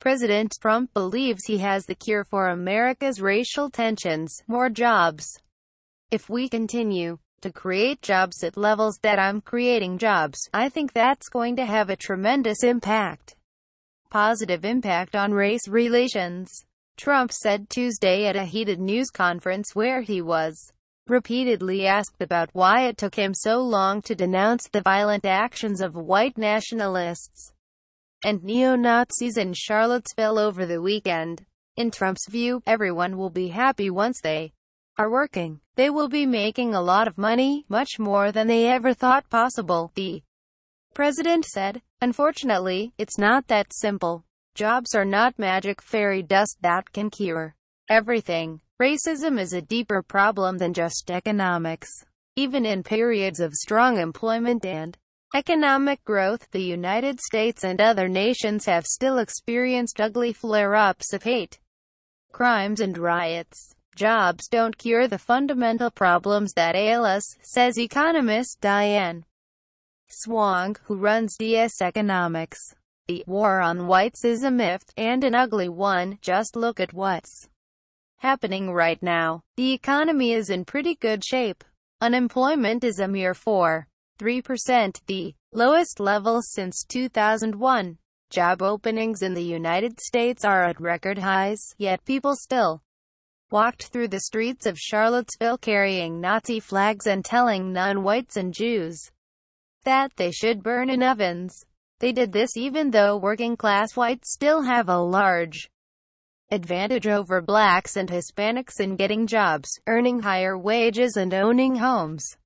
President Trump believes he has the cure for America's racial tensions, more jobs. If we continue to create jobs at levels that I'm creating jobs, I think that's going to have a tremendous impact. Positive impact on race relations. Trump said Tuesday at a heated news conference where he was repeatedly asked about why it took him so long to denounce the violent actions of white nationalists and neo-Nazis in Charlottesville over the weekend. In Trump's view, everyone will be happy once they are working. They will be making a lot of money, much more than they ever thought possible, the president said. Unfortunately, it's not that simple. Jobs are not magic fairy dust that can cure everything. Racism is a deeper problem than just economics. Even in periods of strong employment and Economic growth, the United States and other nations have still experienced ugly flare-ups of hate, crimes and riots. Jobs don't cure the fundamental problems that ail us, says economist Diane Swang, who runs DS Economics. The war on whites is a myth, and an ugly one, just look at what's happening right now. The economy is in pretty good shape. Unemployment is a mere 4. 3%, the lowest level since 2001. Job openings in the United States are at record highs, yet people still walked through the streets of Charlottesville carrying Nazi flags and telling non-whites and Jews that they should burn in ovens. They did this even though working-class whites still have a large advantage over blacks and Hispanics in getting jobs, earning higher wages and owning homes.